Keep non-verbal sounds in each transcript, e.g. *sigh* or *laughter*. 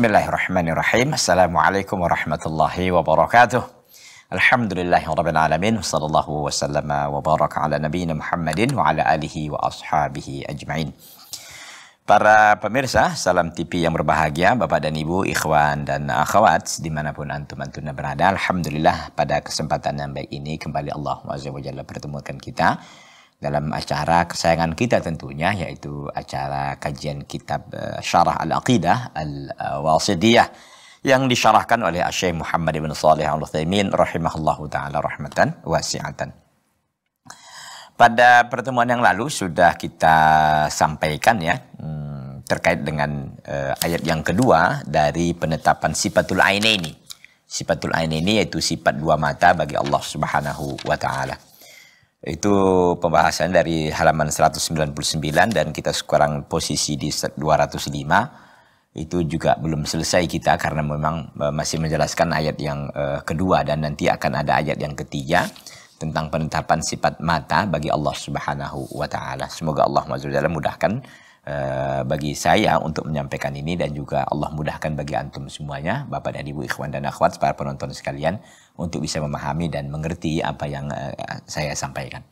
Bismillahirrahmanirrahim. Assalamualaikum warahmatullahi wabarakatuh. Alhamdulillahi rabbil alamin. Wassallallahu wasallama wa baraka ala nabiyina Muhammadin wa ala alihi wa ashabihi ajma'in. Para pemirsa, salam TV yang berbahagia, Bapak dan Ibu, Ikhwan dan Akhwat, dimanapun Antum-Antuna berada. Alhamdulillah pada kesempatan yang baik ini, kembali Allah Azza wa pertemukan kita dalam acara kesayangan kita tentunya yaitu acara kajian kitab eh, Syarah Al-Aqidah Al-Wasidiyah yang disyarahkan oleh Syekh Muhammad bin Shalih Al-Utsaimin rahimahullahu taala rahmatan wasi'atan. Pada pertemuan yang lalu sudah kita sampaikan ya hmm, terkait dengan eh, ayat yang kedua dari penetapan sifatul ini Sifatul ini yaitu sifat dua mata bagi Allah Subhanahu wa taala. Itu pembahasan dari halaman 199 dan kita sekarang posisi di 205. Itu juga belum selesai kita karena memang eh, masih menjelaskan ayat yang uh, kedua dan nanti akan ada ayat yang ketiga tentang penetapan sifat mata bagi Allah Subhanahu wa taala. Semoga Allah Subhanahu wa mudahkan uh, bagi saya untuk menyampaikan ini dan juga Allah mudahkan bagi antum semuanya, Bapak dan Ibu ikhwan dan akhwat para penonton sekalian untuk bisa memahami dan mengerti apa yang eh, saya sampaikan.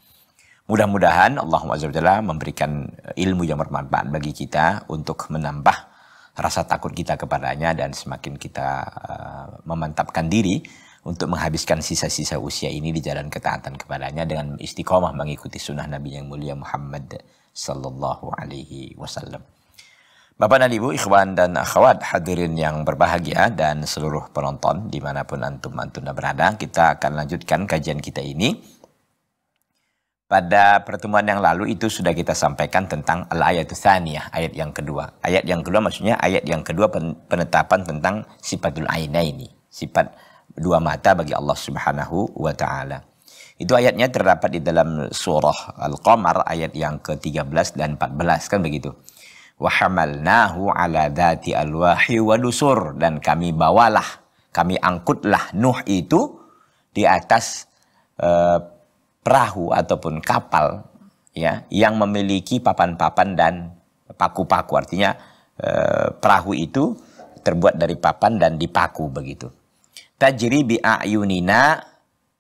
Mudah-mudahan Allah Azza memberikan eh, ilmu yang bermanfaat bagi kita untuk menambah rasa takut kita kepadanya dan semakin kita eh, memantapkan diri untuk menghabiskan sisa-sisa usia ini di jalan ketaatan kepadanya dengan istiqomah mengikuti sunnah Nabi yang mulia Muhammad sallallahu alaihi wasallam. Bapak dan Ibu, ikhwan dan akhwat hadirin yang berbahagia dan seluruh penonton dimanapun antum antum berada, kita akan lanjutkan kajian kita ini. Pada pertemuan yang lalu itu sudah kita sampaikan tentang al-ayat thaniyah ayat yang kedua. Ayat yang kedua maksudnya ayat yang kedua penetapan tentang sifatul aina ini, sifat dua mata bagi Allah Subhanahu wa taala. Itu ayatnya terdapat di dalam surah Al-Qamar ayat yang ke-13 dan 14 kan begitu wahamalnahu ala dhati alwahi wadusur dan kami bawalah kami angkutlah Nuh itu di atas eh, perahu ataupun kapal ya yang memiliki papan-papan dan paku-paku artinya eh, perahu itu terbuat dari papan dan dipaku begitu tajri bi ayunina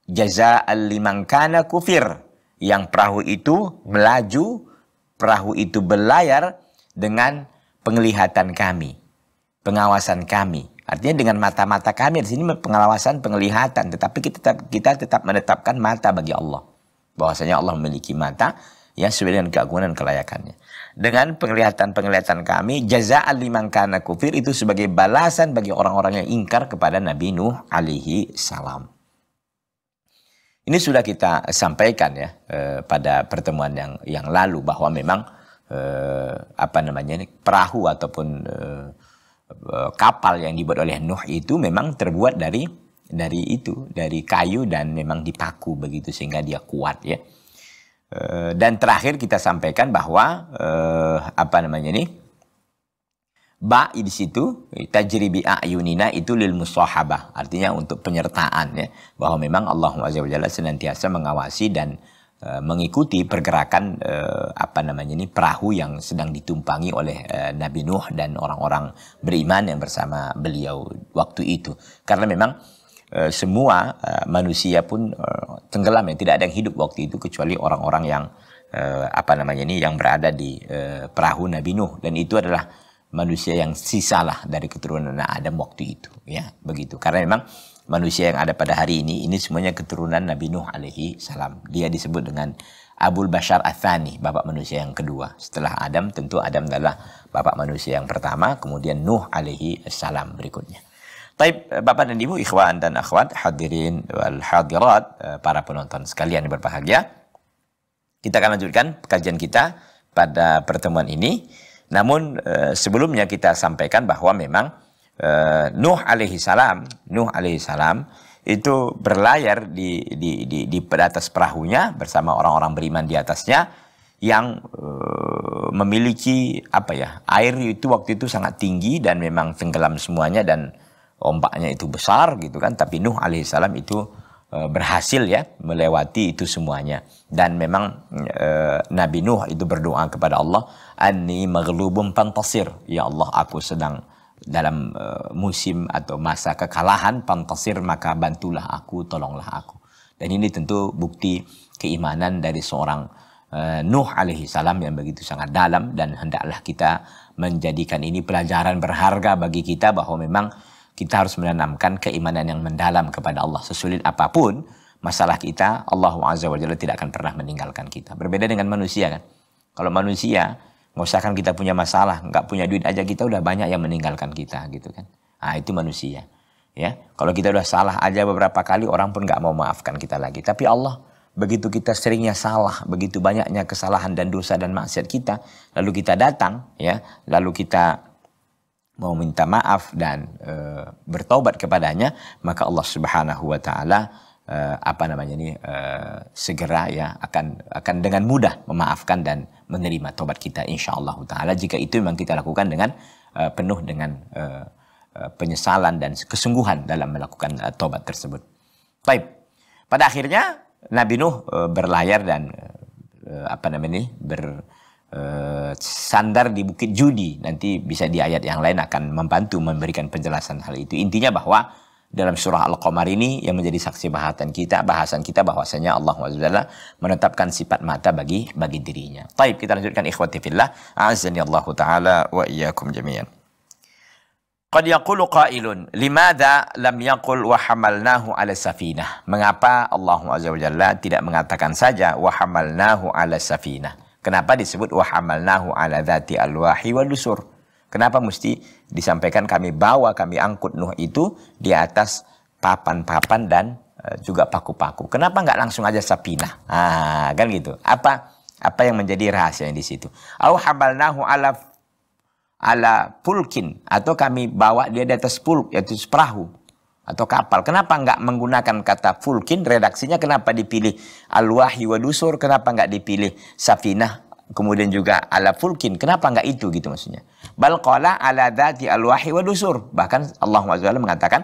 jaza liman kana kufir yang perahu itu melaju perahu itu berlayar dengan penglihatan kami, pengawasan kami. Artinya dengan mata-mata kami di sini pengawasan penglihatan, tetapi kita tetap, kita tetap menetapkan mata bagi Allah. Bahwasanya Allah memiliki mata yang sesuai dengan keagungan dan kelayakannya. Dengan penglihatan-penglihatan kami, jaza liman kana kufir itu sebagai balasan bagi orang-orang yang ingkar kepada Nabi Nuh alaihi salam. Ini sudah kita sampaikan ya eh, pada pertemuan yang yang lalu bahwa memang eh, apa namanya perahu ataupun eh, eh, kapal yang dibuat oleh Nuh itu memang terbuat dari dari itu dari kayu dan memang dipaku begitu sehingga dia kuat ya eh, dan terakhir kita sampaikan bahwa eh, apa namanya ini ba di situ tajribi ayunina itu lil musahabah artinya untuk penyertaan ya bahwa memang Allah Subhanahu wa senantiasa mengawasi dan Eh, mengikuti pergerakan uh, apa namanya ini perahu yang sedang ditumpangi oleh uh, Nabi Nuh dan orang-orang beriman yang bersama beliau waktu itu karena memang uh, semua uh, manusia pun uh, tenggelam ya tidak ada yang hidup waktu itu kecuali orang-orang yang uh, apa namanya ini yang berada di uh, perahu Nabi Nuh dan itu adalah manusia yang sisalah dari keturunan Adam waktu itu ya begitu karena memang manusia yang ada pada hari ini ini semuanya keturunan Nabi Nuh alaihi salam. Dia disebut dengan Abul Bashar Athani, bapak manusia yang kedua. Setelah Adam tentu Adam adalah bapak manusia yang pertama, kemudian Nuh alaihi salam berikutnya. Taib eh, Bapak dan Ibu, ikhwan dan akhwat, hadirin wal hadirat, eh, para penonton sekalian yang berbahagia. Kita akan lanjutkan kajian kita pada pertemuan ini. Namun eh, sebelumnya kita sampaikan bahwa memang uh, Nuh alaihi salam, Nuh alaihi salam itu berlayar di di di, di atas perahunya bersama orang-orang beriman di atasnya yang uh, memiliki apa ya air itu waktu itu sangat tinggi dan memang tenggelam semuanya dan ombaknya itu besar gitu kan tapi Nuh alaihissalam itu uh, berhasil ya melewati itu semuanya dan memang uh, Nabi Nuh itu berdoa kepada Allah anni maghlubum pantasir ya Allah aku sedang dalam uh, musim atau masa kekalahan pantasir maka bantulah aku tolonglah aku dan ini tentu bukti keimanan dari seorang uh, Nuh alaihi salam yang begitu sangat dalam dan hendaklah kita menjadikan ini pelajaran berharga bagi kita bahwa memang kita harus menanamkan keimanan yang mendalam kepada Allah sesulit apapun masalah kita Allah Azza wa tidak akan pernah meninggalkan kita berbeda dengan manusia kan kalau manusia Nggak kan kita punya masalah, nggak punya duit aja kita udah banyak yang meninggalkan kita gitu kan. Ah itu manusia. Ya, kalau kita udah salah aja beberapa kali orang pun nggak mau maafkan kita lagi. Tapi Allah begitu kita seringnya salah, begitu banyaknya kesalahan dan dosa dan maksiat kita, lalu kita datang, ya, lalu kita mau minta maaf dan e, bertobat kepadanya, maka Allah Subhanahu wa taala uh, apa namanya ini uh, segera ya akan akan dengan mudah memaafkan dan menerima tobat kita insya Allah taala jika itu memang kita lakukan dengan uh, penuh dengan uh, penyesalan dan kesungguhan dalam melakukan uh, tobat tersebut. Baik. Pada akhirnya Nabi Nuh uh, berlayar dan uh, apa namanya ini ber sandar di Bukit Judi. Nanti bisa di ayat yang lain akan membantu memberikan penjelasan hal itu. Intinya bahwa dalam surah Al-Qamar ini yang menjadi saksi bahasan kita, bahasan kita bahwasanya Allah SWT menetapkan sifat mata bagi bagi dirinya. Taib kita lanjutkan ikhwati fillah, azani Allah taala wa iyyakum jami'an. Qad yaqulu qailun, limadha lam yaqul wa hamalnahu ala safinah? Mengapa Allah SWT tidak mengatakan saja wa hamalnahu ala safinah? Kenapa disebut wa hamalnahu ala dzati al-wahi wal-dusur? Kenapa mesti disampaikan kami bawa, kami angkut Nuh itu di atas papan-papan dan eh, juga paku-paku. Kenapa nggak langsung aja sapina? Ah, kan gitu. Apa apa yang menjadi rahasia di situ? Au habalnahu ala ala pulkin atau kami bawa dia di atas pulk yaitu perahu atau kapal. Kenapa nggak menggunakan kata fulkin? Redaksinya kenapa dipilih al wahyu wa dusur? Kenapa nggak dipilih safinah kemudian juga ala fulkin. Kenapa enggak itu gitu maksudnya? Bal qala ala dzati alwahi wa dusur. Bahkan Allah Azza mengatakan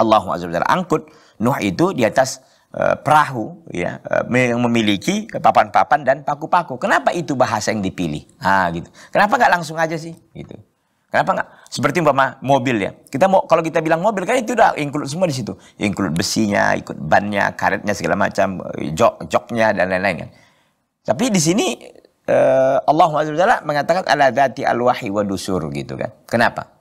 Allah Azza angkut Nuh itu di atas eh, perahu ya eh, yang memiliki papan-papan dan paku-paku. Kenapa itu bahasa yang dipilih? Ah gitu. Kenapa nggak langsung aja sih gitu? Kenapa nggak? Seperti umpama mobil ya. Kita mau kalau kita bilang mobil kan itu udah include semua di situ. Include besinya, ikut bannya, karetnya segala macam, eh, jok joknya dan lain-lain kan. Tapi di sini uh, Allah Subhanahu mengatakan ala dzati al-wahyi wa dusur gitu kan. Kenapa?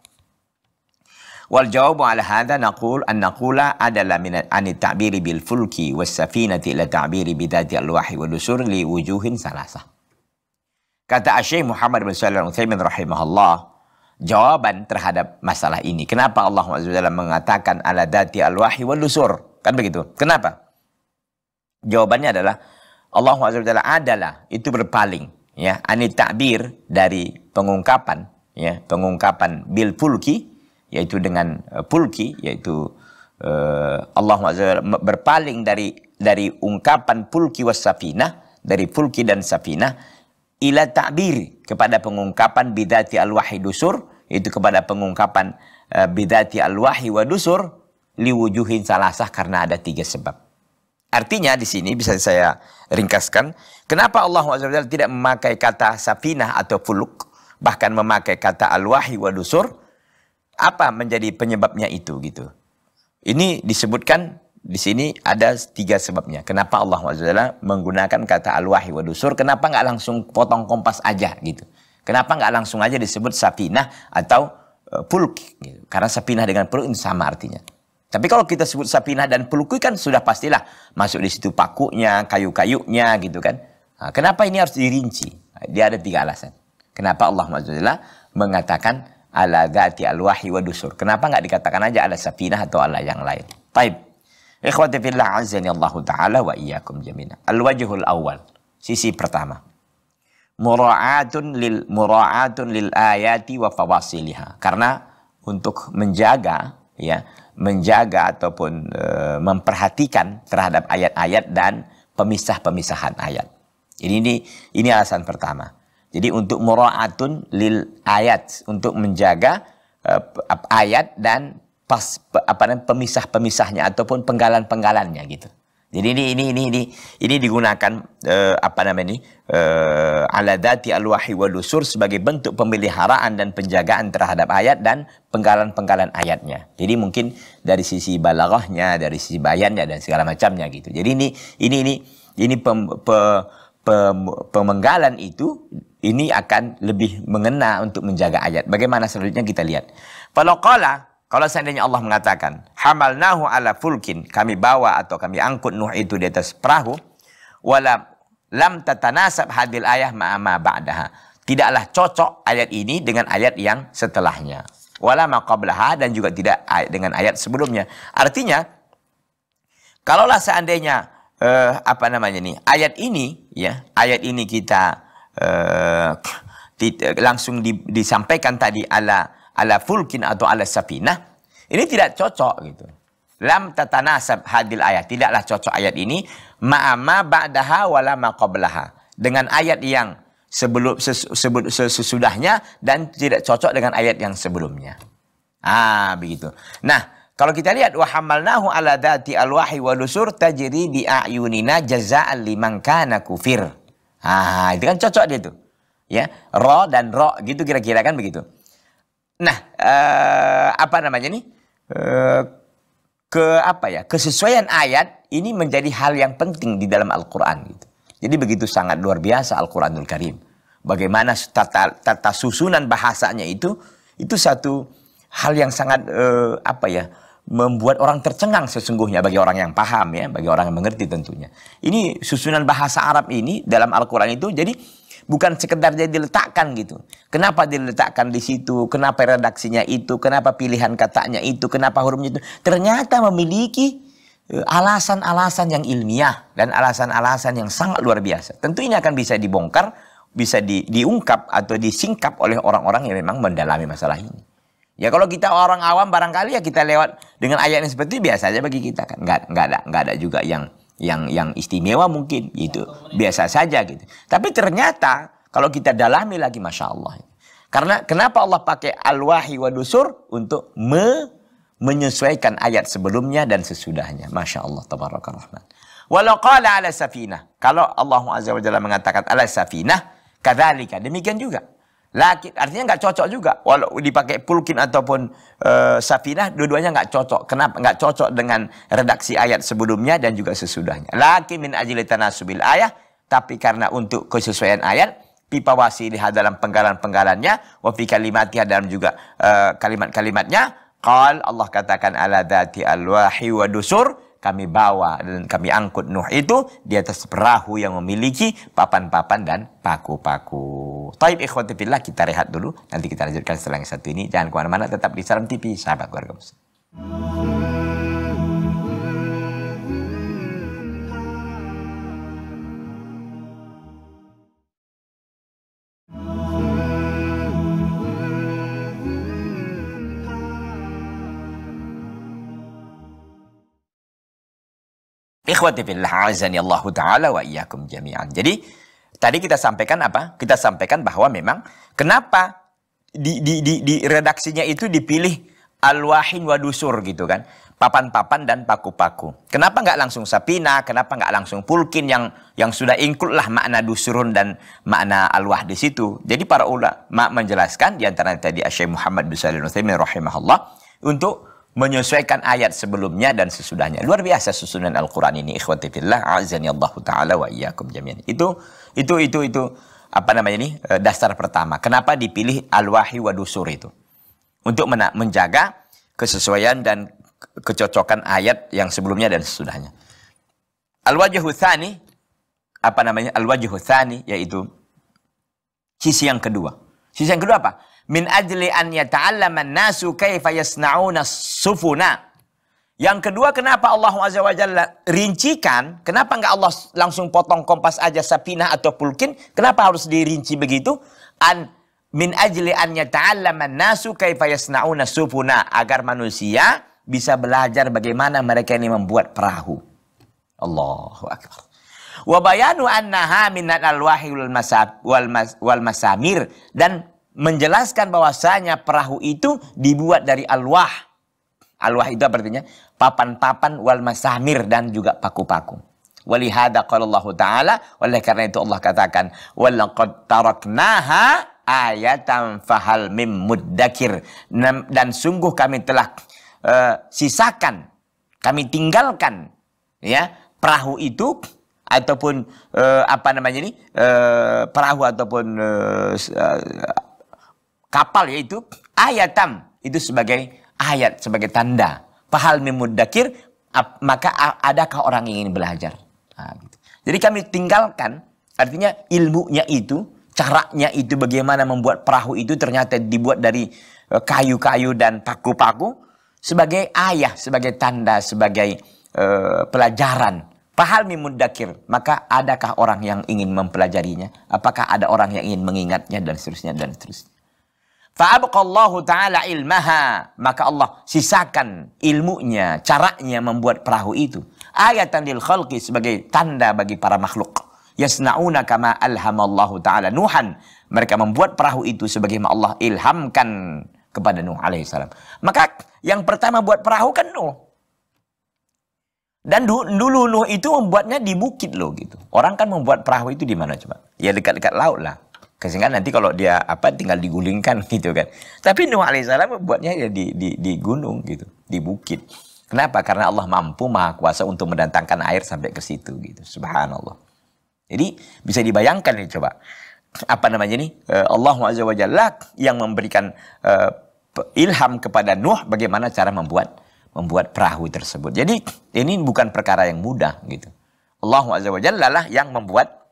Wal jawabu ala hadza naqul an naqula adalah min an ta'biri bil fulki was safinati la ta'biri bi dzati al-wahyi wa dusur li wujuhin salasah. Kata Syekh Muhammad bin Shalih Al-Utsaimin rahimahullah, jawaban terhadap masalah ini. Kenapa Allah Subhanahu mengatakan ala dzati al-wahyi wa dusur? Kan begitu. Kenapa? Jawabannya adalah Allah Subhanahu adalah itu berpaling ya anit takbir dari pengungkapan ya pengungkapan bil pulki yaitu dengan pulki eh, yaitu uh, Allah berpaling dari dari ungkapan pulki was safinah dari pulki dan safina, ila takbir kepada pengungkapan bidati al wahi dusur itu kepada pengungkapan uh, bidati al wahi wa dusur liwujuhin salasah karena ada tiga sebab Artinya di sini bisa saya ringkaskan, kenapa Allah SWT tidak memakai kata safinah atau fuluk, bahkan memakai kata alwahi wa dusur, apa menjadi penyebabnya itu gitu. Ini disebutkan di sini ada tiga sebabnya. Kenapa Allah SWT menggunakan kata alwahi wa dusur, kenapa nggak langsung potong kompas aja gitu. Kenapa nggak langsung aja disebut safinah atau uh, fuluk gitu. Karena safinah dengan fuluk ini sama artinya. Tapi kalau kita sebut sapinah dan pelukui kan sudah pastilah masuk di situ pakunya, kayu-kayunya gitu kan. Nah, kenapa ini harus dirinci? Dia ada tiga alasan. Kenapa Allah Mazzulillah mengatakan ala dhati wahi wa dusur. Kenapa nggak dikatakan aja ala sapinah atau ala yang lain? Taib. Ikhwati fillah azani Allah Ta'ala wa iyakum jamina. Al-wajhul awal. Sisi pertama. Mura'atun lil, mura'atun lil ayati wa fawasiliha. Karena untuk menjaga ya menjaga ataupun e, memperhatikan terhadap ayat-ayat dan pemisah-pemisahan ayat. Jadi ini ini alasan pertama. Jadi untuk muraatun lil ayat untuk menjaga e, ayat dan pas apa namanya pemisah-pemisahnya ataupun penggalan-penggalannya gitu. Jadi ini ini ini ini ini digunakan uh, apa namanya ini uh, eh, aladati alwahi walusur sebagai bentuk pemeliharaan dan penjagaan terhadap ayat dan penggalan-penggalan ayatnya. Jadi mungkin dari sisi balaghahnya, dari sisi bayannya dan segala macamnya gitu. Jadi ini ini ini ini pem, pe, pem, pemenggalan itu ini akan lebih mengena untuk menjaga ayat. Bagaimana selanjutnya kita lihat. Kalau kalau seandainya Allah mengatakan, hamalnahu ala fulkin, kami bawa atau kami angkut Nuh itu di atas perahu, wala lam tatanasab hadil ayah ma'ama ba'daha. Tidaklah cocok ayat ini dengan ayat yang setelahnya. Wala maqablaha dan juga tidak dengan ayat sebelumnya. Artinya, kalaulah seandainya eh, apa namanya nih ayat ini ya ayat ini kita eh, langsung di, disampaikan tadi ala ala fulkin atau ala safinah ini tidak cocok gitu. Lam tatanasab hadil ayat. Tidaklah cocok ayat ini. Ma'ama ba'daha walama maqablaha Dengan ayat yang sebelum sesudahnya dan tidak cocok dengan ayat yang sebelumnya. Ah, begitu. Nah, kalau kita lihat wa hamalnahu ala dhati alwahi wa lusur tajri bi ayunina jazaa'an liman kana kufir. Ah, itu kan cocok dia tuh. Ya, ro dan ro gitu kira-kira kan begitu. Nah, eh, apa namanya nih? Eh, ke apa ya? Kesesuaian ayat ini menjadi hal yang penting di dalam Al-Qur'an gitu. Jadi begitu sangat luar biasa Al-Qur'anul Karim. Bagaimana tata, tata susunan bahasanya itu itu satu hal yang sangat eh, apa ya? membuat orang tercengang sesungguhnya bagi orang yang paham ya, bagi orang yang mengerti tentunya. Ini susunan bahasa Arab ini dalam Al-Qur'an itu jadi bukan sekedar dia diletakkan gitu. Kenapa diletakkan di situ? Kenapa redaksinya itu? Kenapa pilihan katanya itu? Kenapa hurufnya itu? Ternyata memiliki eh, alasan-alasan yang ilmiah dan alasan-alasan yang sangat luar biasa. Tentu ini akan bisa dibongkar, bisa di, diungkap atau disingkap oleh orang-orang yang memang mendalami masalah ini. Ya kalau kita orang awam barangkali ya kita lewat dengan ayat yang seperti biasa aja bagi kita kan. Nggak, nggak ada nggak ada juga yang yang yang istimewa mungkin gitu biasa saja gitu tapi ternyata kalau kita dalami lagi masya Allah karena kenapa Allah pakai al-wahi wa dusur untuk me menyesuaikan ayat sebelumnya dan sesudahnya masya Allah tabarakallah walau qala ala safina kalau Allah azza wa mengatakan ala safina kadzalika demikian juga Laki, artinya nggak cocok juga. Walau dipakai pulkin ataupun e, safinah, dua-duanya nggak cocok. Kenapa? Nggak cocok dengan redaksi ayat sebelumnya dan juga sesudahnya. Laki min ajli tanasubil ayah, tapi karena untuk kesesuaian ayat, pipa wasiliha dalam penggalan-penggalannya, wafi kalimat kalimatnya dalam juga e, kalimat-kalimatnya, Kal Allah katakan ala dhati alwahi wa dusur, kami bawa dan kami angkut Nuh itu di atas perahu yang memiliki papan-papan dan paku-paku. Taib ikhwati kita rehat dulu. Nanti kita lanjutkan setelah yang satu ini. Jangan kemana-mana tetap di Salam TV sahabat keluarga muslim. Ikhwati fillah azani Allah taala wa iyyakum jami'an. Jadi tadi kita sampaikan apa? Kita sampaikan bahwa memang kenapa di, di, di, di redaksinya itu dipilih alwahin wadusur gitu kan papan-papan dan paku-paku. Kenapa nggak langsung sapina? Kenapa nggak langsung pulkin yang yang sudah include lah makna dusurun dan makna alwah di situ? Jadi para ulama menjelaskan di antara tadi Asy Muhammad bin Salim Utsaimin rahimahullah untuk menyesuaikan ayat sebelumnya dan sesudahnya. Luar biasa susunan Al-Qur'an ini ikhwati fillah azani Allah taala wa iyyakum jami'an. Itu itu itu itu apa namanya ini eh, dasar pertama. Kenapa dipilih al wahyu wa dusur itu? Untuk menjaga kesesuaian dan kecocokan ayat yang sebelumnya dan sesudahnya. Al-wajhu tsani apa namanya? Al-wajhu tsani yaitu sisi yang kedua. Sisi yang kedua apa? min ajli an yata'allama nasu kaifa yasna'una sufuna. Yang kedua kenapa Allah Azza wa Jalla rincikan, kenapa nggak Allah langsung potong kompas aja Sapina atau pulkin, kenapa harus dirinci begitu? An min ajli an yata'allama nasu kaifa yasna'una sufuna agar manusia bisa belajar bagaimana mereka ini membuat perahu. Allahu akbar. Wa bayanu annaha minat alwahi masab, wal masamir dan menjelaskan bahwasanya perahu itu dibuat dari alwah. Alwah itu artinya papan-papan wal masamir dan juga paku-paku. Walihada qala Allah Ta'ala, oleh karena itu Allah katakan, "Walaqad taraknaha ayatan fahal mim muddakir." Dan sungguh kami telah uh, sisakan, kami tinggalkan ya perahu itu ataupun uh, apa namanya ini uh, perahu ataupun kapal yaitu ayatam itu sebagai ayat sebagai tanda pahal memudakir maka adakah orang yang ingin belajar nah, gitu. jadi kami tinggalkan artinya ilmunya itu caranya itu bagaimana membuat perahu itu ternyata dibuat dari eh, kayu-kayu dan paku-paku sebagai ayah sebagai tanda sebagai uh, pelajaran Pahal mimudakir, maka adakah orang yang ingin mempelajarinya? Apakah ada orang yang ingin mengingatnya dan seterusnya dan seterusnya? Fa'abqallahu ta'ala ilmaha. Maka Allah sisakan ilmunya, caranya membuat perahu itu. Ayatan lil khalqi sebagai tanda bagi para makhluk. Yasna'una kama alhamallahu ta'ala Nuhan. Mereka membuat perahu itu sebagai Allah ilhamkan kepada Nuh alaihissalam. Maka yang pertama buat perahu kan Nuh. Dan dulu Nuh itu membuatnya di bukit loh gitu. Orang kan membuat perahu itu di mana coba? Ya dekat-dekat laut lah sehingga kan nanti kalau dia apa tinggal digulingkan *laughs* gitu kan tapi Nuh alaihissalam buatnya ya di, di di gunung gitu di bukit kenapa karena Allah mampu maha kuasa untuk mendatangkan air sampai ke situ gitu subhanallah jadi bisa dibayangkan nih coba apa namanya nih eh, Allah azza wajalla yang memberikan uh, ilham kepada Nuh bagaimana cara membuat membuat perahu tersebut jadi ini bukan perkara yang mudah gitu Allah azza wajalla lah yang membuat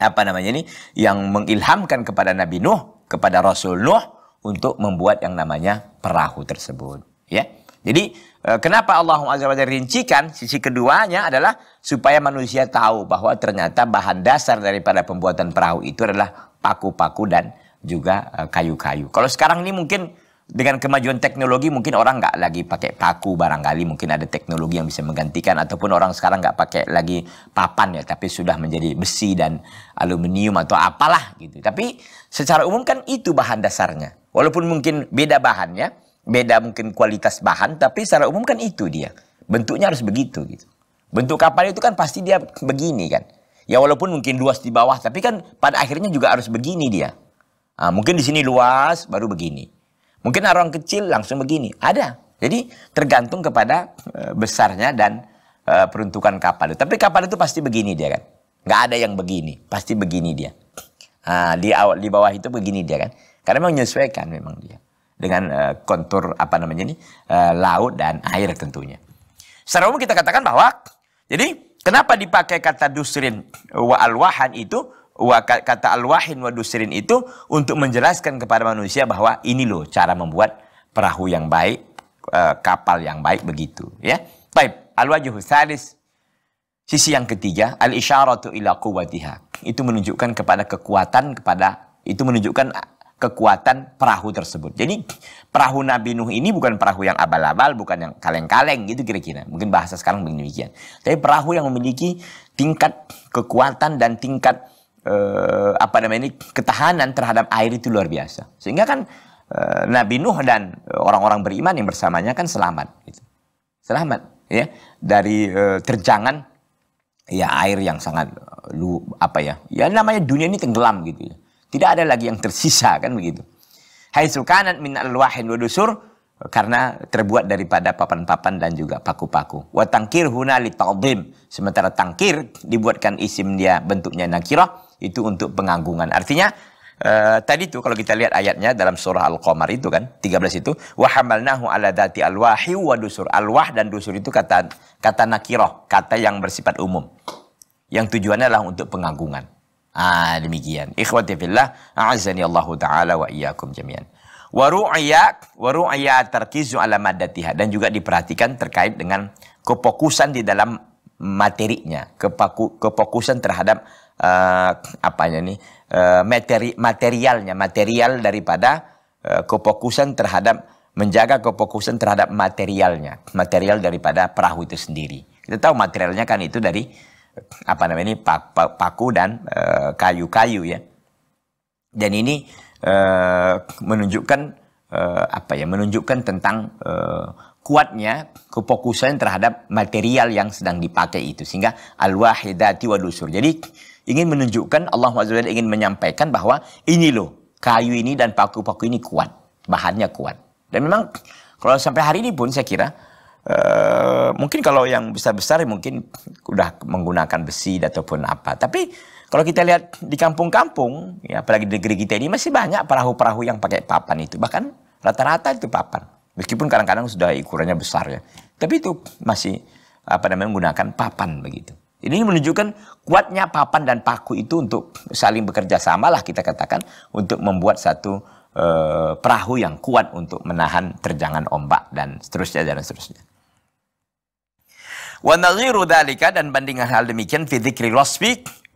apa namanya ini yang mengilhamkan kepada Nabi Nuh, kepada Rasul Nuh untuk membuat yang namanya perahu tersebut, ya. Jadi eh, kenapa Allah Azza rincikan sisi keduanya adalah supaya manusia tahu bahwa ternyata bahan dasar daripada pembuatan perahu itu adalah paku-paku dan juga eh, kayu-kayu. Kalau sekarang ini mungkin dengan kemajuan teknologi mungkin orang nggak lagi pakai paku barangkali mungkin ada teknologi yang bisa menggantikan ataupun orang sekarang nggak pakai lagi papan ya tapi sudah menjadi besi dan aluminium atau apalah gitu tapi secara umum kan itu bahan dasarnya walaupun mungkin beda bahannya beda mungkin kualitas bahan tapi secara umum kan itu dia bentuknya harus begitu gitu bentuk kapal itu kan pasti dia begini kan ya walaupun mungkin luas di bawah tapi kan pada akhirnya juga harus begini dia nah, mungkin di sini luas baru begini Mungkin orang kecil langsung begini. Ada. Jadi tergantung kepada eh, besarnya dan eh, peruntukan kapal Tapi kapal itu pasti begini dia kan. Nggak ada yang begini. Pasti begini dia. Ah, di awal di bawah itu begini dia kan. Karena memang menyesuaikan memang dia dengan eh, kontur apa namanya ini laut dan air tentunya. Secara umum kita katakan bahwa jadi kenapa dipakai kata dusrin wa alwahan itu kata al-wahin wa dusirin itu untuk menjelaskan kepada manusia bahwa ini loh cara membuat perahu yang baik, eh, kapal yang baik begitu ya. Baik, al-wajhu salis sisi yang ketiga al-isyaratu ila quwwatiha. Itu menunjukkan kepada kekuatan kepada itu menunjukkan kekuatan perahu tersebut. Jadi perahu Nabi Nuh ini bukan perahu yang abal-abal, bukan yang kaleng-kaleng gitu kira-kira. Mungkin bahasa sekarang begini demikian. Tapi perahu yang memiliki tingkat kekuatan dan tingkat eh, apa namanya ini ketahanan terhadap air itu luar biasa. Sehingga kan eh, Nabi Nuh dan orang-orang beriman yang bersamanya kan selamat gitu. Selamat ya dari eh, terjangan ya air yang sangat eh, lu apa ya? Ya namanya dunia ini tenggelam gitu ya. Tidak ada lagi yang tersisa kan begitu. Hai sukanat min al wa dusur karena terbuat daripada papan-papan dan juga paku-paku. Wa tangkir huna li Sementara tangkir dibuatkan isim dia bentuknya nakirah itu untuk pengagungan. Artinya Uh, tadi itu kalau kita lihat ayatnya dalam surah Al-Qamar itu kan 13 itu wa hamalnahu ala dati alwahi wa dusur. Alwah dan dusur itu kata kata nakirah, kata yang bersifat umum. Yang tujuannya adalah untuk pengagungan. Ah demikian. Ikhwati fillah, a'azzani Allah taala wa iyyakum jami'an. Wa ru'ya wa ru'ya tarkizu ala maddatiha dan juga diperhatikan terkait dengan kepokusan di dalam materinya, kepaku, kepokusan terhadap uh, apanya nih uh, materi materialnya material daripada uh, kefokusan terhadap menjaga kefokusan terhadap materialnya material daripada perahu itu sendiri kita tahu materialnya kan itu dari apa namanya ini paku dan kayu-kayu uh, ya dan ini uh, menunjukkan uh, apa ya menunjukkan tentang uh, kuatnya kefokusan terhadap material yang sedang dipakai itu sehingga al-wahidati wadusur. Jadi Jadi ingin menunjukkan Allah SWT ingin menyampaikan bahwa ini loh kayu ini dan paku-paku ini kuat, bahannya kuat. Dan memang kalau sampai hari ini pun saya kira Uh, mungkin kalau yang besar-besar mungkin udah menggunakan besi ataupun apa. Tapi kalau kita lihat di kampung-kampung, ya apalagi di negeri kita ini masih banyak perahu-perahu yang pakai papan itu. Bahkan rata-rata itu papan. Meskipun kadang-kadang sudah ukurannya besar ya. Tapi itu masih apa namanya menggunakan papan begitu. Ini menunjukkan kuatnya papan dan paku itu untuk saling bekerja sama kita katakan untuk membuat satu e, perahu yang kuat untuk menahan terjangan ombak dan seterusnya dan seterusnya. Wa nadhiru dan bandingan hal demikian fi dzikri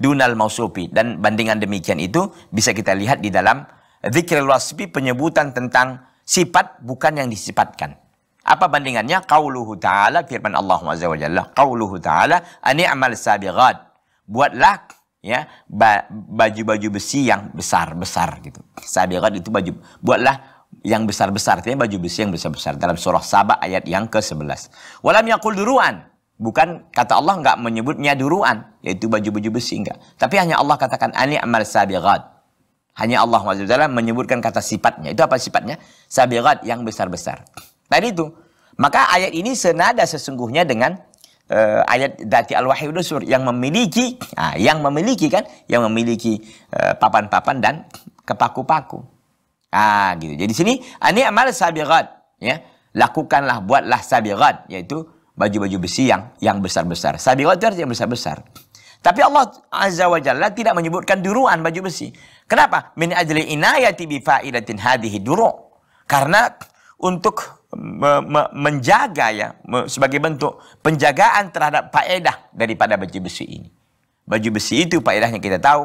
dunal mausufi dan bandingan demikian itu bisa kita lihat di dalam dzikril wasfi penyebutan tentang sifat bukan yang disifatkan. Apa bandingannya? Qauluhu ta'ala, firman Allah Azza wa Jalla. Qauluhu ta'ala, ani'mal sabighat. Buatlah ya baju-baju besi yang besar-besar gitu. Sabiqat itu baju buatlah yang besar-besar artinya baju besi yang besar-besar dalam surah Saba ayat yang ke-11. Walam yaqul duruan. Bukan kata Allah enggak menyebutnya duruan yaitu baju-baju besi enggak. Tapi hanya Allah katakan ani amal sabiqat. Hanya Allah SWT menyebutkan kata sifatnya. Itu apa sifatnya? Sabiqat yang besar-besar. Tadi nah, itu. Maka ayat ini senada sesungguhnya dengan uh, ayat dati al-wahyu yang memiliki nah, yang memiliki kan yang memiliki eh, papan-papan uh, dan kepaku-paku. Ah gitu. Jadi sini ini amal sabiqat ya. Lakukanlah buatlah sabiqat yaitu baju-baju besi yang yang besar-besar. Sabiqat itu artinya yang besar-besar. Tapi Allah Azza wa Jalla tidak menyebutkan duruan baju besi. Kenapa? Min ajli inayati bi faidatin hadhihi duru. Karena untuk me, me, menjaga ya me, sebagai bentuk penjagaan terhadap faedah daripada baju besi ini. Baju besi itu faedahnya kita tahu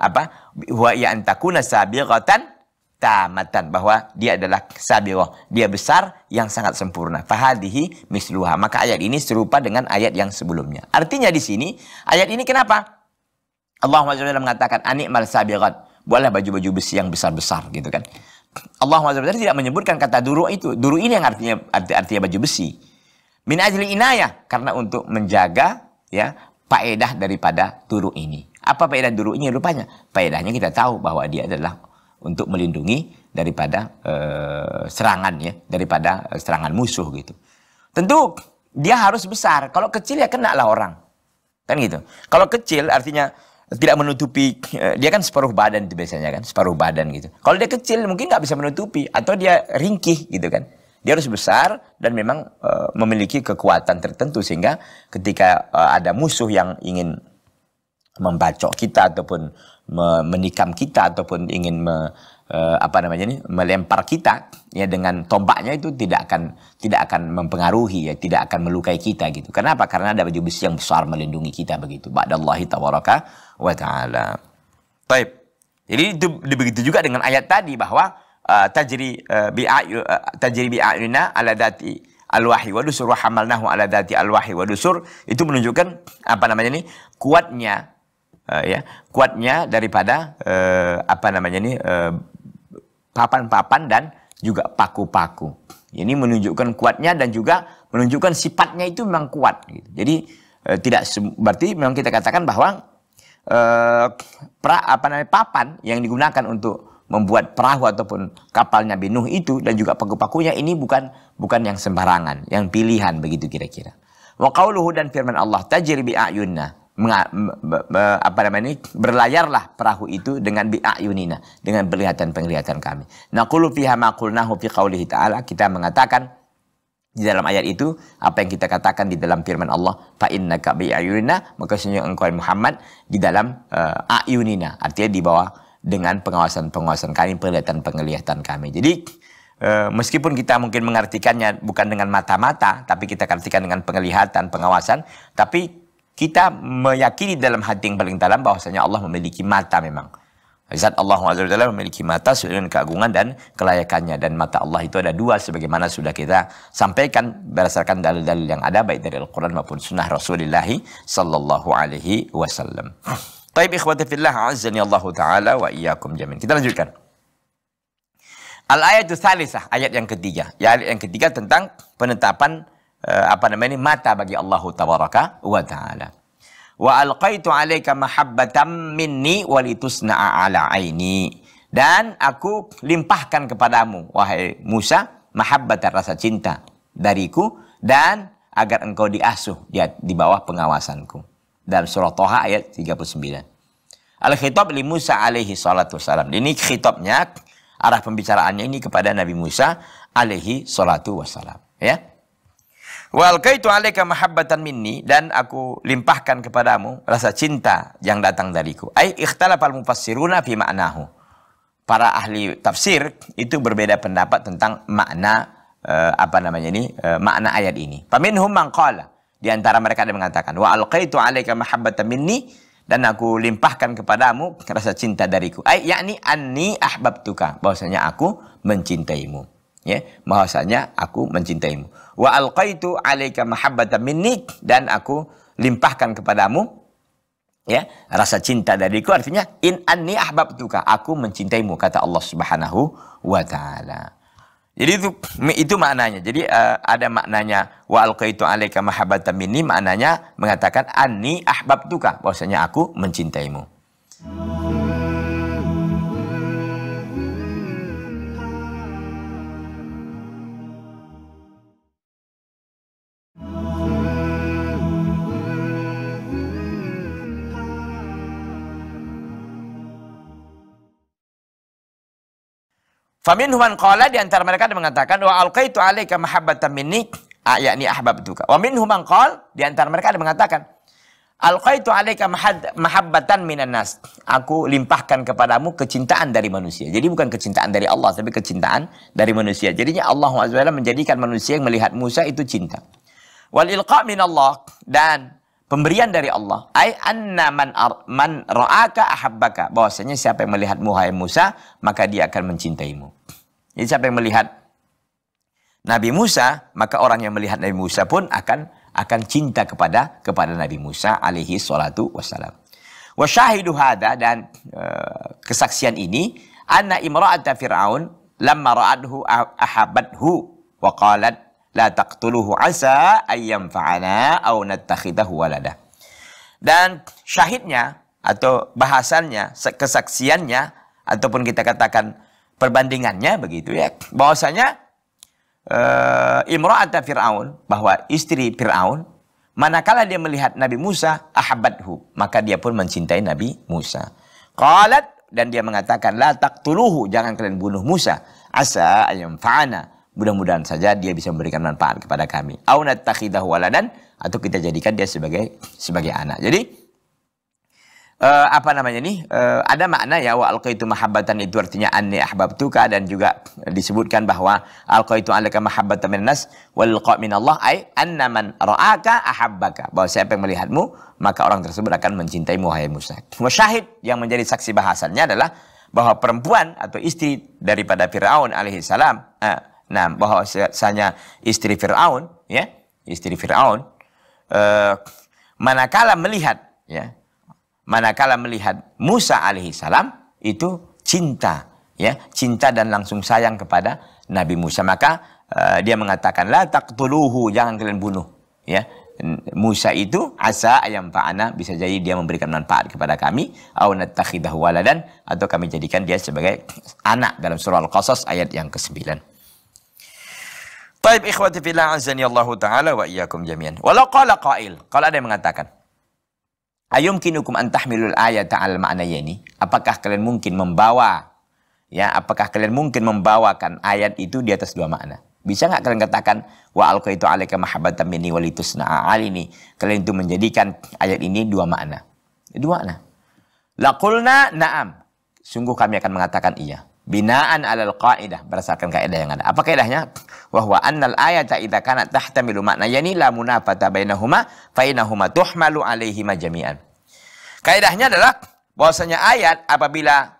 apa? Wa ya antakuna sabiqatan tamatan bahwa dia adalah sabirah, dia besar yang sangat sempurna. Fahadihi misluha. Maka ayat ini serupa dengan ayat yang sebelumnya. Artinya di sini ayat ini kenapa? Allah SWT mengatakan anikmal sabirat. Buatlah baju-baju besi yang besar-besar gitu kan. Allah SWT tidak menyebutkan kata duru itu. Duru ini yang artinya arti artinya baju besi. Min ajli inayah karena untuk menjaga ya faedah daripada duru ini. Apa faedah duru ini rupanya? Faedahnya kita tahu bahwa dia adalah untuk melindungi daripada eh, serangan ya, daripada eh, serangan musuh gitu. Tentu dia harus besar. Kalau kecil ya kena lah orang. Kan gitu. Kalau kecil artinya tidak menutupi eh, dia kan separuh badan itu biasanya kan separuh badan gitu kalau dia kecil mungkin nggak bisa menutupi atau dia ringkih gitu kan dia harus besar dan memang uh, memiliki kekuatan tertentu sehingga ketika uh, ada musuh yang ingin membacok kita ataupun menikam kita ataupun ingin me, uh, apa namanya ini melempar kita ya dengan tombaknya itu tidak akan tidak akan mempengaruhi ya tidak akan melukai kita gitu. Kenapa? Karena ada baju besi yang besar melindungi kita begitu. Ba'dallahi tawaraka wa taala. Baik. Jadi itu begitu juga dengan ayat tadi bahwa eh, eh, tajri bi tajri bi ayuna ala dati al wa dusur wa hamalnahu ala dati al wa dusur itu menunjukkan apa namanya ini kuatnya uh, ya kuatnya daripada uh, apa namanya ini uh, papan-papan dan juga paku-paku. Ini menunjukkan kuatnya dan juga menunjukkan sifatnya itu memang kuat. Gitu. Jadi eh, tidak berarti memang kita katakan bahwa eh, pra, apa namanya papan yang digunakan untuk membuat perahu ataupun kapalnya binuh itu dan juga paku-pakunya ini bukan bukan yang sembarangan, yang pilihan begitu kira-kira. Wa dan firman Allah tajri bi ayunna apa namanya berlayarlah perahu itu dengan bi'ayunina dengan penglihatan-penglihatan kami. Naqulu fiha ma qulnahu fi qaulihi ta'ala kita mengatakan di dalam ayat itu apa yang kita katakan di dalam firman Allah fa innaka bi'ayunina maka sesungguhnya engkau Muhammad di dalam uh, ayunina artinya di bawah dengan pengawasan-pengawasan kami penglihatan-penglihatan kami. Jadi eh, meskipun kita mungkin mengartikannya bukan dengan mata-mata tapi kita artikan dengan penglihatan, pengawasan tapi kita meyakini dalam hati yang paling dalam bahwasanya Allah memiliki mata memang. Zat Allah SWT memiliki mata sesuai dengan keagungan dan kelayakannya. Dan mata Allah itu ada dua sebagaimana sudah kita sampaikan berdasarkan dalil-dalil yang ada baik dari Al-Quran maupun sunnah Rasulullah Sallallahu Alaihi Wasallam. Taib ikhwati fillah azani Allah Ta'ala wa iyyakum jamin. Kita lanjutkan. Al-ayat thalithah, ayat yang ketiga. Ya, ayat yang ketiga tentang penetapan Eh, apa namanya mata bagi Allah tabaraka wa taala. Wa alqaitu alaika mahabbatan minni walitusna'a ala aini. Dan aku limpahkan kepadamu wahai Musa mahabbatan rasa cinta dariku dan agar engkau diasuh di, di bawah pengawasanku. Dalam surah Toha ayat 39. Al-khitab li Musa alaihi salatu wassalam. Ini khitabnya arah pembicaraannya ini kepada Nabi Musa alaihi salatu wassalam, ya. Wal kaitu alaika mahabbatan minni dan aku limpahkan kepadamu rasa cinta yang datang dariku. Ai ikhtalafal mufassiruna fi ma'nahu. Para ahli tafsir itu berbeda pendapat tentang makna eh, apa namanya ini? Eh, makna ayat ini. Faminhum man qala di antara mereka ada mengatakan wa alqaitu alaika mahabbatan minni dan aku limpahkan kepadamu rasa cinta dariku. Ai yakni anni ahbabtuka, bahwasanya aku mencintaimu ya bahwasanya aku mencintaimu wa alqaitu alaika mahabbata minni dan aku limpahkan kepadamu ya rasa cinta dariku artinya in anni ahbabtuka aku mencintaimu kata Allah Subhanahu wa taala jadi itu itu maknanya jadi uh, ada maknanya wa alqaitu alaika mahabbata minni maknanya mengatakan anni ahbabtuka bahwasanya aku mencintaimu Famin human qala di antara mereka ada mengatakan wa alqaitu alaika mahabbatan minni ah, yakni ahbabtuka. Wa minhum man qal di antara mereka ada mengatakan alqaitu alaika mahabbatan minan nas. Aku limpahkan kepadamu kecintaan dari manusia. Jadi bukan kecintaan dari Allah tapi kecintaan dari manusia. Jadinya Allah Azza menjadikan manusia yang melihat Musa itu cinta. Wal ilqa min Allah dan pemberian dari Allah. Ai anna man, ar, man ra'aka ahabbaka. Bahwasanya siapa yang melihat hai Musa, maka dia akan mencintaimu. Jadi siapa yang melihat Nabi Musa, maka orang yang melihat Nabi Musa pun akan akan cinta kepada kepada Nabi Musa alaihi salatu wassalam. Wa syahidu hadha dan uh, kesaksian ini anna imra'ata fir'aun lamma ra'adhu ahabathu wa qalat La taqtuluhu asa ayyam fa'ana au nattakhidahu walada. Dan syahidnya atau bahasannya, kesaksiannya ataupun kita katakan perbandingannya begitu ya. Bahwasanya uh, Imra'ata Fir'aun bahwa istri Fir'aun manakala dia melihat Nabi Musa ahabbathu, maka dia pun mencintai Nabi Musa. Qalat dan dia mengatakan la taqtuluhu jangan kalian bunuh Musa asa ayam fa'ana Mudah-mudahan saja dia bisa memberikan manfaat kepada kami. Au waladan atau kita jadikan dia sebagai sebagai anak. Jadi uh, apa namanya nih? Uh, ada makna ya wa alqaitu mahabbatan itu artinya anni ahbabtuka dan juga disebutkan bahwa alqaitu alaka mahabbatan nas wal min Allah ai anna man ra'aka ahabbaka. Bahwa siapa yang melihatmu maka orang tersebut akan mencintaimu wahai Musa. Musyahid yang menjadi saksi bahasannya adalah bahwa perempuan atau istri daripada Firaun alaihi salam eh, Nah, bahwasanya istri Firaun, ya, istri Firaun eh, manakala melihat ya, manakala melihat Musa alaihissalam itu cinta, ya, cinta dan langsung sayang kepada Nabi Musa. Maka eh, dia mengatakan la taqtuluhu, jangan kalian bunuh, ya. Musa itu asa ayam fa'ana bisa jadi dia memberikan manfaat kepada kami au natakhidahu waladan atau kami jadikan dia sebagai anak dalam surah Al-Qasas ayat yang ke-9. Taib ikhwati fillah azani Allah taala wa iyyakum jami'an. Walau qala qail, kalau ada yang mengatakan Ayum kinukum antahmilul ayat ta'al yani. Apakah kalian mungkin membawa ya apakah kalian mungkin membawakan ayat itu di atas dua makna? Bisa nggak kalian katakan wa itu alaika mahabbatan minni walitusna alini. Kalian itu menjadikan ayat ini dua makna. Dua makna. Laqulna na'am. Sungguh kami akan mengatakan iya binaan alal qaidah berdasarkan kaidah yang ada. Apa kaidahnya? Wa huwa annal ayata idza kanat tahtamilu makna yani la munafata bainahuma fa innahuma tuhmalu alaihi jami'an. Kaidahnya adalah bahwasanya ayat apabila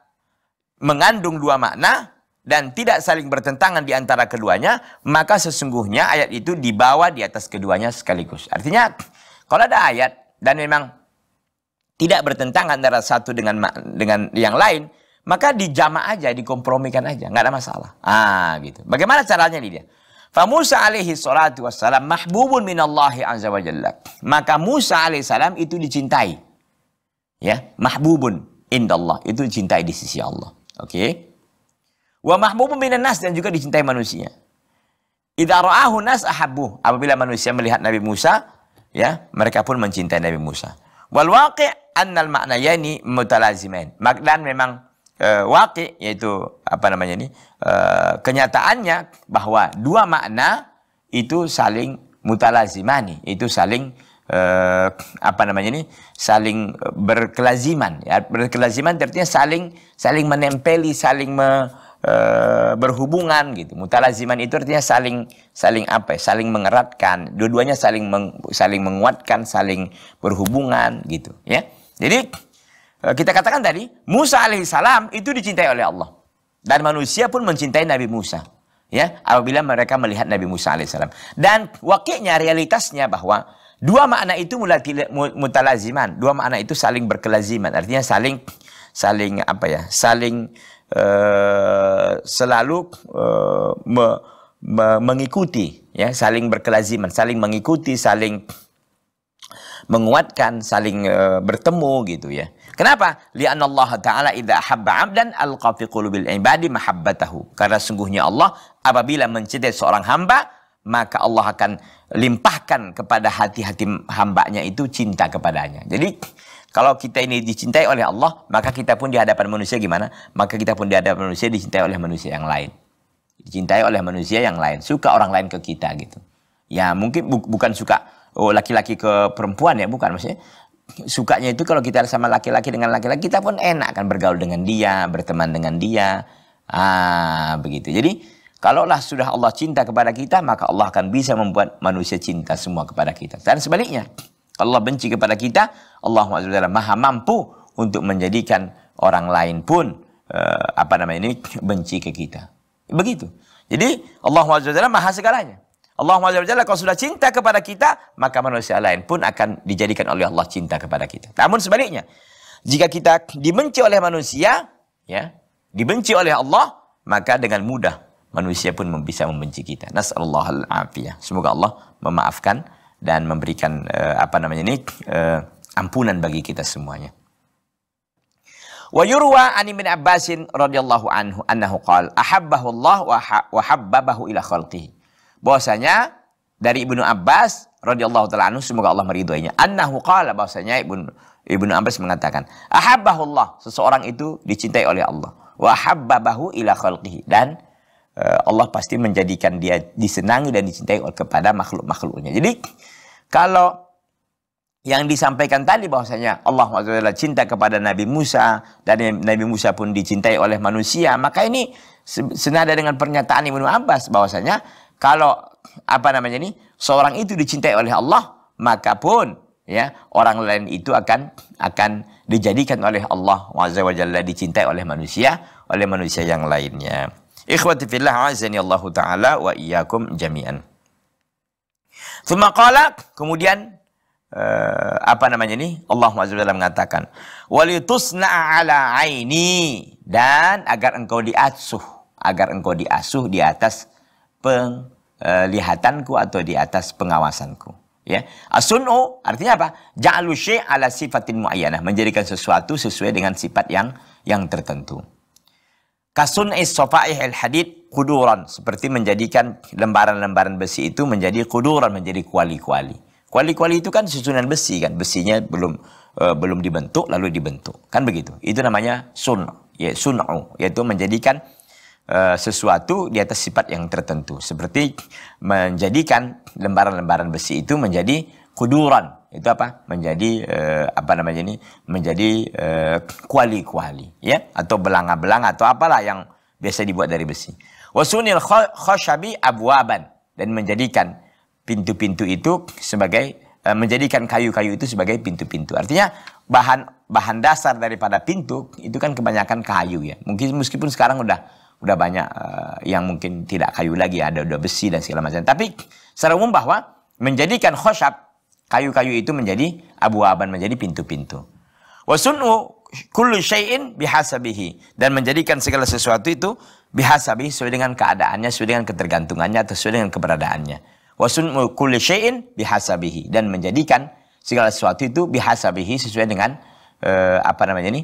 mengandung dua makna dan tidak saling bertentangan di antara keduanya, maka sesungguhnya ayat itu dibawa di atas keduanya sekaligus. Artinya, kalau ada ayat dan memang tidak bertentangan antara satu dengan dengan yang lain, maka dijama aja, dikompromikan aja, nggak ada masalah. Ah, gitu. Bagaimana caranya dia? Fa Musa alaihi salatu wassalam mahbubun minallahi azza wa jalla. Maka Musa alaihi salam itu dicintai. Ya, mahbubun indallah, itu dicintai di sisi Allah. Oke. Okay? Wa mahbubun minan nas dan juga dicintai manusia. Idza ra'ahu nas ahabbu. Apabila manusia melihat Nabi Musa, ya, mereka pun mencintai Nabi Musa. Wal waqi' annal ma'nayani mutalazimain. Dan memang Eh, wakil yaitu apa namanya ini e, kenyataannya bahwa dua makna itu saling mutalazimani itu saling e, apa namanya ini saling berkelaziman ya berkelaziman artinya saling saling menempeli saling me, e, berhubungan gitu mutalaziman itu artinya saling saling apa ya saling mengeratkan dua-duanya saling meng, saling menguatkan saling berhubungan gitu ya jadi Eh, kita katakan tadi, Musa alaihissalam itu dicintai oleh Allah. Dan manusia pun mencintai Nabi Musa. Ya, apabila mereka melihat Nabi Musa alaihissalam. Dan wakilnya, realitasnya bahwa dua makna itu mutalaziman. Dua makna itu saling berkelaziman. Artinya saling, saling apa ya, saling uh, selalu uh, me, me, mengikuti. Ya, saling berkelaziman, saling mengikuti, saling menguatkan, saling uh, bertemu gitu ya. Kenapa? Lianna Allah Ta'ala idha habba abdan alqa fi qulubil ibadi mahabbatahu. Karena sungguhnya Allah apabila mencintai seorang hamba, maka Allah akan limpahkan kepada hati-hati hambanya itu cinta kepadanya. Jadi kalau kita ini dicintai oleh Allah, maka kita pun di manusia gimana? Maka kita pun di manusia dicintai oleh manusia yang lain. Dicintai oleh manusia yang lain, suka orang lain ke kita gitu. Ya mungkin bu bukan suka laki oh, laki-laki ke perempuan ya, bukan maksudnya sukanya itu kalau kita sama laki-laki dengan laki-laki kita pun enak kan bergaul dengan dia, berteman dengan dia. Ah, begitu. Jadi kalaulah sudah Allah cinta kepada kita, maka Allah akan bisa membuat manusia cinta semua kepada kita. Dan sebaliknya, kalau Allah benci kepada kita, Allah SWT maha mampu untuk menjadikan orang lain pun eh, apa namanya ini benci ke kita. Begitu. Jadi Allah SWT maha segalanya. Allah Jalla kalau sudah cinta kepada kita, maka manusia lain pun akan dijadikan oleh Allah cinta kepada kita. Namun sebaliknya, jika kita dibenci oleh manusia, ya, dibenci oleh Allah, maka dengan mudah manusia pun bisa membenci kita. al afiyah. Semoga Allah memaafkan dan memberikan uh, apa namanya ini uh, ampunan bagi kita semuanya. Wa yurwa an Abbasin radhiyallahu anhu annahu qala ahabbahu Allah wa habbabahu ila khalqihi bahwasanya dari Ibnu Abbas radhiyallahu taala anhu semoga Allah meridhoinya. Annahu qala bahwasanya Ibnu Ibnu Abbas mengatakan, "Ahabbahullah, seseorang itu dicintai oleh Allah. Wa habbabahu ila khalqihi." Dan eh, Allah pasti menjadikan dia disenangi dan dicintai kepada makhluk-makhluknya. Jadi kalau yang disampaikan tadi bahwasanya Allah SWT cinta kepada Nabi Musa dan Nabi Musa pun dicintai oleh manusia, maka ini senada dengan pernyataan Ibnu Abbas bahwasanya kalau apa namanya ini seorang itu dicintai oleh Allah maka pun ya orang lain itu akan akan dijadikan oleh Allah azza wa jalla dicintai oleh manusia oleh manusia yang lainnya ikhwati fillah azani Allah taala wa iyyakum jami'an ثم kemudian uh, apa namanya ini Allah azza wa mengatakan walitusna ala aini dan agar engkau diasuh agar engkau diasuh di atas penglihatanku atau di atas pengawasanku. Ya. Asunu artinya apa? Ja'alu syai' ala sifatin muayyanah, menjadikan sesuatu sesuai dengan sifat yang yang tertentu. Kasun is al hadid kuduran seperti menjadikan lembaran-lembaran besi itu menjadi kuduran menjadi kuali-kuali. Kuali-kuali itu kan susunan besi kan, besinya belum uh, belum dibentuk lalu dibentuk. Kan begitu. Itu namanya sun, ya sunu, yaitu menjadikan Eh, sesuatu di atas sifat yang tertentu. Seperti menjadikan lembaran-lembaran besi itu menjadi kuduran. Itu apa? Menjadi uh, apa namanya ini? Menjadi eh, kuali-kuali, ya, atau belanga-belanga atau apalah yang biasa dibuat dari besi. Wasunil khoshabi abwaban dan menjadikan pintu-pintu itu sebagai menjadikan kayu-kayu itu sebagai pintu-pintu. Artinya bahan bahan dasar daripada pintu itu kan kebanyakan kayu ya. Mungkin meskipun sekarang udah udah banyak uh, yang mungkin tidak kayu lagi ada udah besi dan segala macam. Tapi secara umum bahwa menjadikan khosyab kayu-kayu itu menjadi abu-aban menjadi pintu-pintu. Wasunu kullu syai'in bihasabihi dan menjadikan segala sesuatu itu bihasabihi sesuai dengan keadaannya, sesuai dengan ketergantungannya atau sesuai dengan keberadaannya. Wasunu kullu syai'in bihasabihi dan menjadikan segala sesuatu itu bihasabihi sesuai dengan uh, apa namanya ini?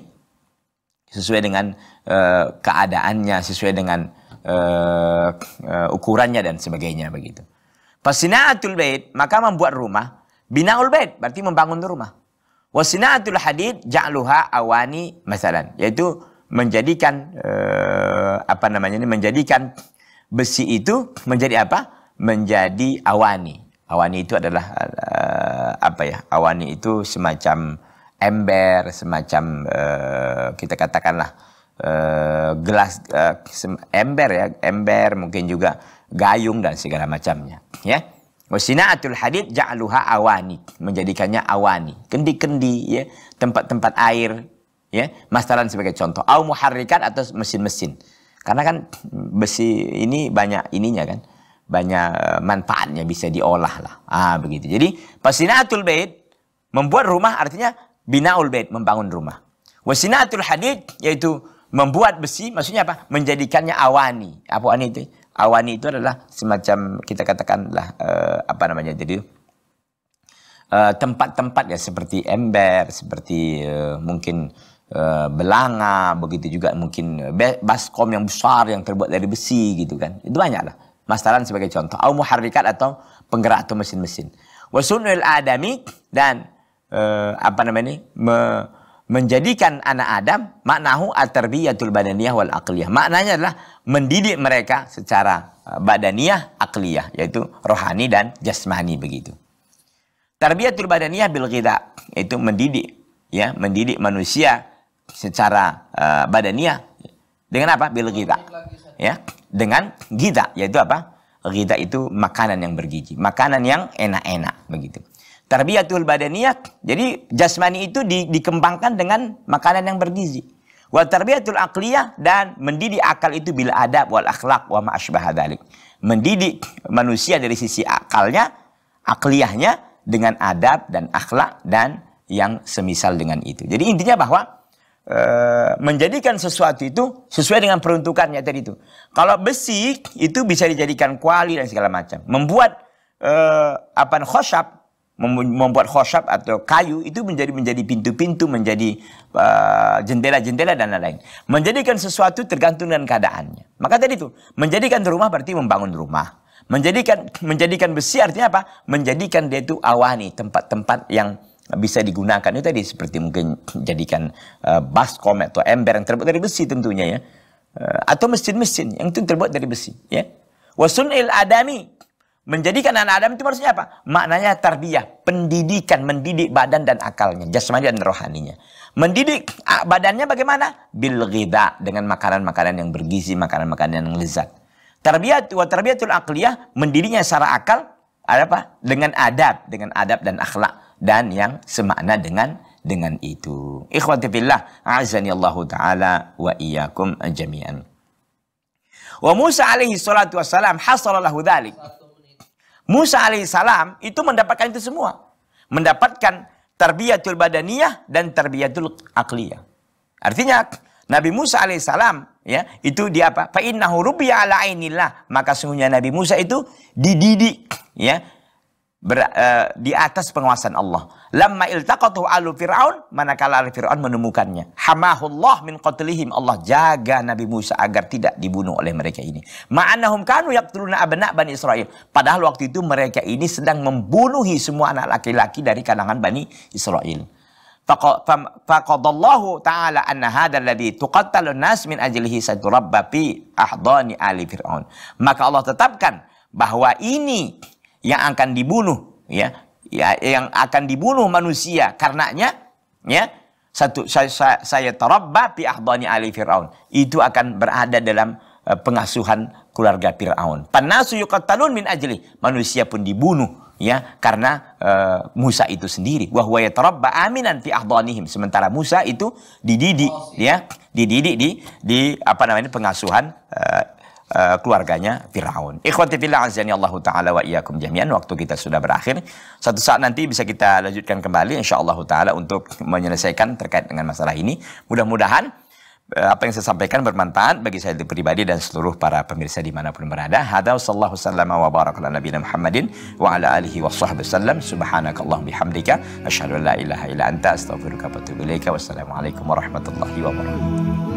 sesuai dengan uh, keadaannya, sesuai dengan uh, uh, ukurannya dan sebagainya begitu. Fasinaatul bait, maka membuat rumah, binaul bait berarti membangun rumah. Wasinaatul hadid ja'luha awani masalan, yaitu menjadikan uh, apa namanya ini menjadikan besi itu menjadi apa? Menjadi awani. Awani itu adalah uh, apa ya? Awani itu semacam ember, semacam uh, kita katakanlah uh, gelas uh, ember ya, ember mungkin juga gayung dan segala macamnya, ya. Wasinaatul hadid jaaluhah awani, menjadikannya awani, kendi-kendi ya, tempat-tempat air ya, masalan sebagai contoh, au muharrikat atau mesin-mesin. Karena kan besi ini banyak ininya kan, banyak manfaatnya bisa diolah lah. Ah begitu. Jadi atul bait membuat rumah artinya binaul bait membangun rumah. Wasinatul hadid yaitu membuat besi maksudnya apa? Menjadikannya awani. Apa awani itu? Awani itu adalah semacam kita katakanlah uh, apa namanya jadi eh, tempat-tempat uh, ya seperti ember, seperti uh, mungkin uh, belanga, begitu juga mungkin baskom yang besar yang terbuat dari besi gitu kan. Itu banyaklah. Masalan sebagai contoh, au muharrikat atau penggerak atau mesin-mesin. Wasunul adami dan eh, apa namanya me, menjadikan anak Adam maknahu atarbiyatul tarbiyatul badaniyah wal aqliyah. Maknanya adalah mendidik mereka secara eh, badaniyah, aqliyah yaitu rohani dan jasmani begitu. Tarbiyatul badaniyah bil ghidha itu mendidik ya, mendidik manusia secara uh, badaniyah dengan apa? Bil ghidha. Ya, dengan ghidha yaitu apa? Ghidha itu makanan yang bergizi, makanan yang enak-enak begitu. Tarbiyatul badaniyah, jadi jasmani itu di, dikembangkan dengan makanan yang bergizi. Wa tarbiyatul akliyah dan mendidik akal itu bila adab wal akhlak wa ma Mendidik manusia dari sisi akalnya, akliyahnya dengan adab dan akhlak dan yang semisal dengan itu. Jadi intinya bahwa e, menjadikan sesuatu itu sesuai dengan peruntukannya tadi itu. Kalau besi itu bisa dijadikan kuali dan segala macam. Membuat e, eh, apa khosyab membuat khosab atau kayu itu menjadi menjadi pintu-pintu menjadi uh, jendela-jendela uh, dan lain-lain menjadikan sesuatu tergantung dengan keadaannya maka tadi itu menjadikan rumah berarti membangun rumah menjadikan menjadikan besi artinya apa menjadikan dia itu awani tempat-tempat yang bisa digunakan itu tadi seperti mungkin jadikan uh, baskom atau ember yang terbuat dari besi tentunya ya uh, atau mesin-mesin yang itu terbuat dari besi ya wasunil adami Menjadikan anak Adam itu maksudnya apa? Maknanya tarbiyah, pendidikan, mendidik badan dan akalnya, jasmani dan rohaninya. Mendidik ah, badannya bagaimana? Bil ghidha, dengan makanan-makanan yang bergizi, makanan-makanan yang lezat. Tarbiyah wa tarbiyatul aqliyah, mendidiknya secara akal, ada apa? Dengan adab, dengan adab dan akhlak dan yang semakna dengan dengan itu. Ikhwati fillah, azani Allah taala wa iyyakum jami'an. Wa Musa alaihi salatu wassalam hasala lahu dhalik. Musa alaihissalam itu mendapatkan itu semua. Mendapatkan terbiatul badaniyah dan terbiatul akliyah. Artinya Nabi Musa alaihissalam ya itu dia apa? Fa rubiya ala ainillah. Maka sungguhnya Nabi Musa itu dididik ya ber, uh, di atas penguasaan Allah. Lamma iltaqatu alu Fir'aun, manakala alu Fir'aun menemukannya. Hamahullah min qatlihim. Allah jaga Nabi Musa agar tidak dibunuh oleh mereka ini. Ma'anahum kanu yaqtuluna abna' Bani Israel. Padahal waktu itu mereka ini sedang membunuhi semua anak laki-laki dari kalangan Bani Israel. Faqadallahu ta'ala anna hadha alladhi tuqattalu nas min ajlihi satu rabba fi ahdani ali fir'aun. Maka Allah tetapkan bahwa ini yang akan dibunuh ya ya yang akan dibunuh manusia karenanya ya satu saya saya, saya tarabba bi ahdani ali fir'aun itu akan berada dalam eh, pengasuhan keluarga Fir'aun. Panasu yuqatalun min ajli. Manusia pun dibunuh ya karena uh, Musa itu sendiri. Wa huwa yatarabba aminan fi ahdanihim. Sementara Musa itu dididik oh, ya, dididik di di apa namanya pengasuhan uh, Eh, keluarganya Firaun. Ikhwati fillah azani Allah taala wa iyyakum jami'an. Waktu kita sudah berakhir. Satu saat nanti bisa kita lanjutkan kembali insyaallah taala untuk menyelesaikan terkait dengan masalah ini. Mudah-mudahan eh, apa yang saya sampaikan bermanfaat bagi saya pribadi dan seluruh para pemirsa dimanapun berada. Hada sallallahu sallama wa barakallahu Nabi Muhammadin wa ala alihi wa sahbihi sallam. Subhanakallah bihamdika. Asyhadu an la ilaha illa anta astaghfiruka wa atubu ilaika. Wassalamualaikum warahmatullahi wabarakatuh.